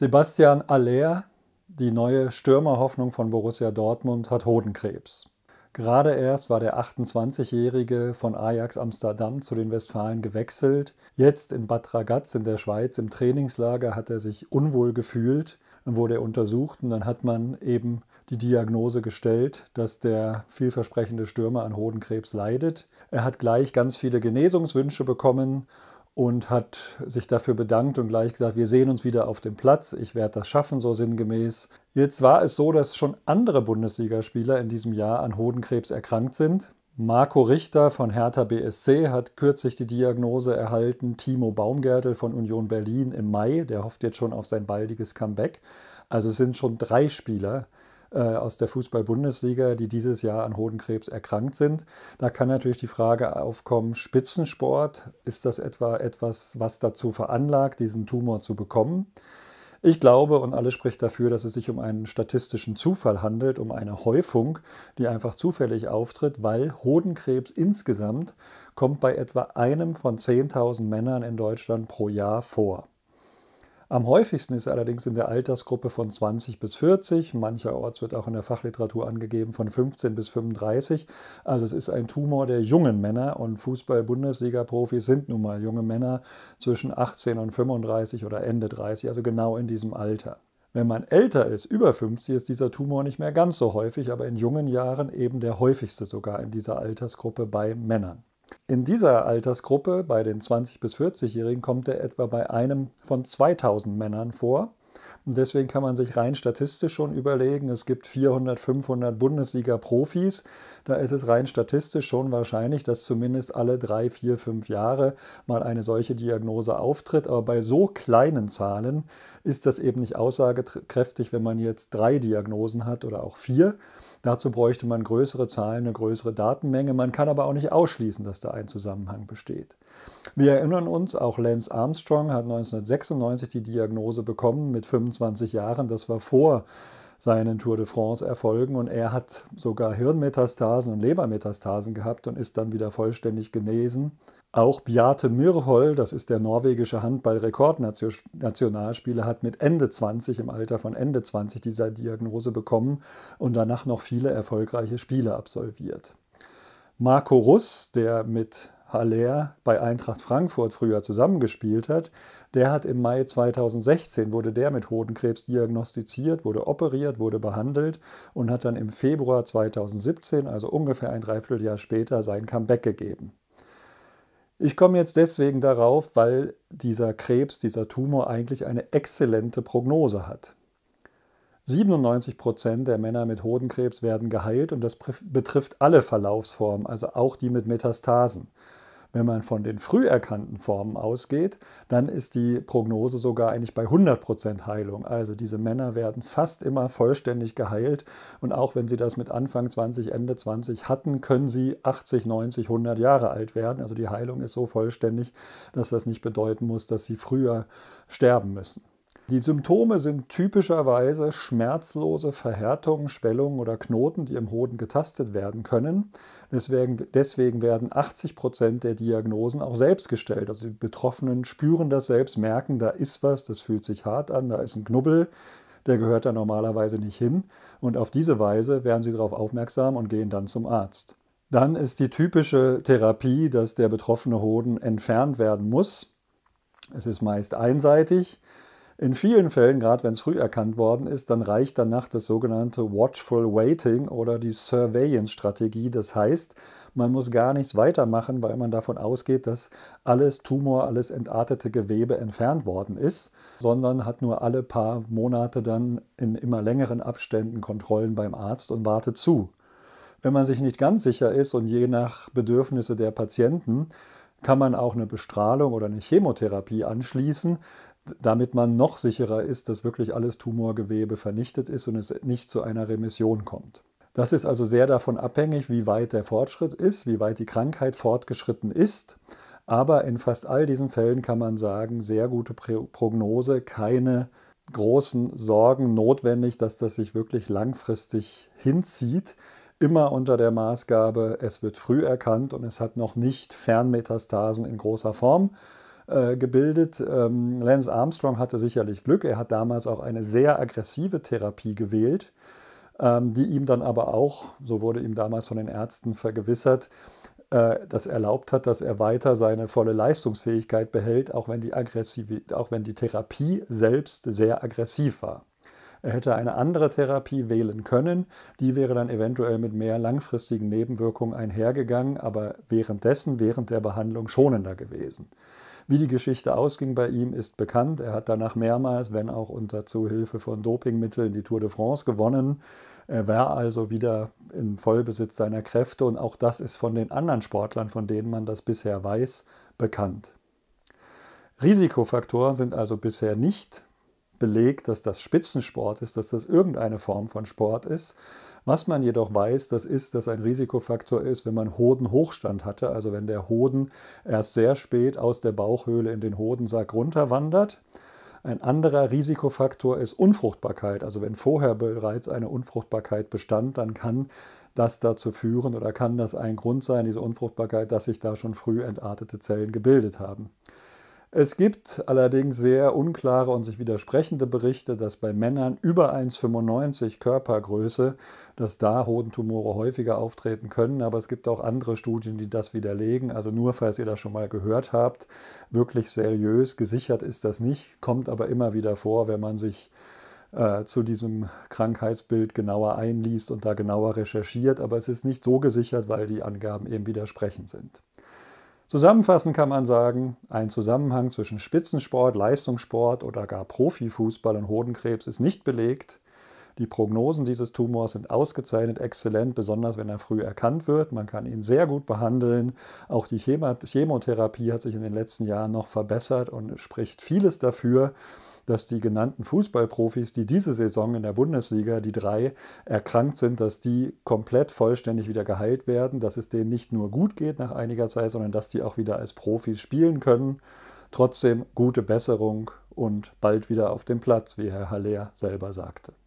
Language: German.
Sebastian Aller, die neue Stürmerhoffnung von Borussia Dortmund, hat Hodenkrebs. Gerade erst war der 28-Jährige von Ajax Amsterdam zu den Westfalen gewechselt. Jetzt in Bad Ragaz in der Schweiz im Trainingslager hat er sich unwohl gefühlt und wurde untersucht. Und dann hat man eben die Diagnose gestellt, dass der vielversprechende Stürmer an Hodenkrebs leidet. Er hat gleich ganz viele Genesungswünsche bekommen und hat sich dafür bedankt und gleich gesagt, wir sehen uns wieder auf dem Platz, ich werde das schaffen, so sinngemäß. Jetzt war es so, dass schon andere Bundesligaspieler in diesem Jahr an Hodenkrebs erkrankt sind. Marco Richter von Hertha BSC hat kürzlich die Diagnose erhalten, Timo Baumgärtel von Union Berlin im Mai, der hofft jetzt schon auf sein baldiges Comeback. Also es sind schon drei Spieler, äh, aus der Fußball-Bundesliga, die dieses Jahr an Hodenkrebs erkrankt sind. Da kann natürlich die Frage aufkommen, Spitzensport, ist das etwa etwas, was dazu veranlagt, diesen Tumor zu bekommen? Ich glaube, und alles spricht dafür, dass es sich um einen statistischen Zufall handelt, um eine Häufung, die einfach zufällig auftritt, weil Hodenkrebs insgesamt kommt bei etwa einem von 10.000 Männern in Deutschland pro Jahr vor. Am häufigsten ist allerdings in der Altersgruppe von 20 bis 40, mancherorts wird auch in der Fachliteratur angegeben von 15 bis 35. Also es ist ein Tumor der jungen Männer und Fußball-Bundesliga-Profis sind nun mal junge Männer zwischen 18 und 35 oder Ende 30, also genau in diesem Alter. Wenn man älter ist, über 50, ist dieser Tumor nicht mehr ganz so häufig, aber in jungen Jahren eben der häufigste sogar in dieser Altersgruppe bei Männern. In dieser Altersgruppe bei den 20 bis 40-Jährigen kommt er etwa bei einem von 2000 Männern vor und deswegen kann man sich rein statistisch schon überlegen, es gibt 400, 500 Bundesliga-Profis. Da ist es rein statistisch schon wahrscheinlich, dass zumindest alle drei, vier, fünf Jahre mal eine solche Diagnose auftritt. Aber bei so kleinen Zahlen ist das eben nicht aussagekräftig, wenn man jetzt drei Diagnosen hat oder auch vier. Dazu bräuchte man größere Zahlen, eine größere Datenmenge. Man kann aber auch nicht ausschließen, dass da ein Zusammenhang besteht. Wir erinnern uns, auch Lance Armstrong hat 1996 die Diagnose bekommen mit 5 25 Jahren. Das war vor seinen Tour de France erfolgen und er hat sogar Hirnmetastasen und Lebermetastasen gehabt und ist dann wieder vollständig genesen. Auch Bjarte Myrhol, das ist der norwegische Handball-Rekordnationalspieler, hat mit Ende 20, im Alter von Ende 20, diese Diagnose bekommen und danach noch viele erfolgreiche Spiele absolviert. Marco Russ, der mit Haller bei Eintracht Frankfurt früher zusammengespielt hat, der hat im Mai 2016 wurde der mit Hodenkrebs diagnostiziert, wurde operiert, wurde behandelt und hat dann im Februar 2017, also ungefähr ein Dreivierteljahr später, sein Comeback gegeben. Ich komme jetzt deswegen darauf, weil dieser Krebs, dieser Tumor eigentlich eine exzellente Prognose hat. 97 Prozent der Männer mit Hodenkrebs werden geheilt und das betrifft alle Verlaufsformen, also auch die mit Metastasen. Wenn man von den früh erkannten Formen ausgeht, dann ist die Prognose sogar eigentlich bei 100% Heilung. Also diese Männer werden fast immer vollständig geheilt und auch wenn sie das mit Anfang 20, Ende 20 hatten, können sie 80, 90, 100 Jahre alt werden. Also die Heilung ist so vollständig, dass das nicht bedeuten muss, dass sie früher sterben müssen. Die Symptome sind typischerweise schmerzlose Verhärtungen, Schwellungen oder Knoten, die im Hoden getastet werden können. Deswegen, deswegen werden 80 Prozent der Diagnosen auch selbst gestellt. Also die Betroffenen spüren das selbst, merken, da ist was, das fühlt sich hart an, da ist ein Knubbel, der gehört da normalerweise nicht hin. Und auf diese Weise werden sie darauf aufmerksam und gehen dann zum Arzt. Dann ist die typische Therapie, dass der betroffene Hoden entfernt werden muss. Es ist meist einseitig. In vielen Fällen, gerade wenn es früh erkannt worden ist, dann reicht danach das sogenannte Watchful Waiting oder die Surveillance-Strategie. Das heißt, man muss gar nichts weitermachen, weil man davon ausgeht, dass alles Tumor, alles entartete Gewebe entfernt worden ist, sondern hat nur alle paar Monate dann in immer längeren Abständen Kontrollen beim Arzt und wartet zu. Wenn man sich nicht ganz sicher ist und je nach Bedürfnisse der Patienten, kann man auch eine Bestrahlung oder eine Chemotherapie anschließen, damit man noch sicherer ist, dass wirklich alles Tumorgewebe vernichtet ist und es nicht zu einer Remission kommt. Das ist also sehr davon abhängig, wie weit der Fortschritt ist, wie weit die Krankheit fortgeschritten ist. Aber in fast all diesen Fällen kann man sagen, sehr gute Prognose, keine großen Sorgen notwendig, dass das sich wirklich langfristig hinzieht. Immer unter der Maßgabe, es wird früh erkannt und es hat noch nicht Fernmetastasen in großer Form. Äh, gebildet. Ähm, Lance Armstrong hatte sicherlich Glück. Er hat damals auch eine sehr aggressive Therapie gewählt, ähm, die ihm dann aber auch, so wurde ihm damals von den Ärzten vergewissert, äh, das erlaubt hat, dass er weiter seine volle Leistungsfähigkeit behält, auch wenn die, aggressive, auch wenn die Therapie selbst sehr aggressiv war. Er hätte eine andere Therapie wählen können, die wäre dann eventuell mit mehr langfristigen Nebenwirkungen einhergegangen, aber währenddessen, während der Behandlung schonender gewesen. Wie die Geschichte ausging bei ihm, ist bekannt. Er hat danach mehrmals, wenn auch unter Zuhilfe von Dopingmitteln, die Tour de France gewonnen. Er war also wieder im Vollbesitz seiner Kräfte und auch das ist von den anderen Sportlern, von denen man das bisher weiß, bekannt. Risikofaktoren sind also bisher nicht belegt, dass das Spitzensport ist, dass das irgendeine Form von Sport ist. Was man jedoch weiß, das ist, dass ein Risikofaktor ist, wenn man Hodenhochstand hatte, also wenn der Hoden erst sehr spät aus der Bauchhöhle in den Hodensack runterwandert. Ein anderer Risikofaktor ist Unfruchtbarkeit. Also wenn vorher bereits eine Unfruchtbarkeit bestand, dann kann das dazu führen oder kann das ein Grund sein, diese Unfruchtbarkeit, dass sich da schon früh entartete Zellen gebildet haben. Es gibt allerdings sehr unklare und sich widersprechende Berichte, dass bei Männern über 1,95 Körpergröße, dass da Hodentumore häufiger auftreten können. Aber es gibt auch andere Studien, die das widerlegen. Also nur falls ihr das schon mal gehört habt, wirklich seriös gesichert ist das nicht, kommt aber immer wieder vor, wenn man sich äh, zu diesem Krankheitsbild genauer einliest und da genauer recherchiert. Aber es ist nicht so gesichert, weil die Angaben eben widersprechend sind. Zusammenfassend kann man sagen, ein Zusammenhang zwischen Spitzensport, Leistungssport oder gar Profifußball und Hodenkrebs ist nicht belegt. Die Prognosen dieses Tumors sind ausgezeichnet exzellent, besonders wenn er früh erkannt wird. Man kann ihn sehr gut behandeln. Auch die Chemotherapie hat sich in den letzten Jahren noch verbessert und spricht vieles dafür, dass die genannten Fußballprofis, die diese Saison in der Bundesliga, die drei, erkrankt sind, dass die komplett vollständig wieder geheilt werden, dass es denen nicht nur gut geht nach einiger Zeit, sondern dass die auch wieder als Profis spielen können. Trotzdem gute Besserung und bald wieder auf dem Platz, wie Herr Haller selber sagte.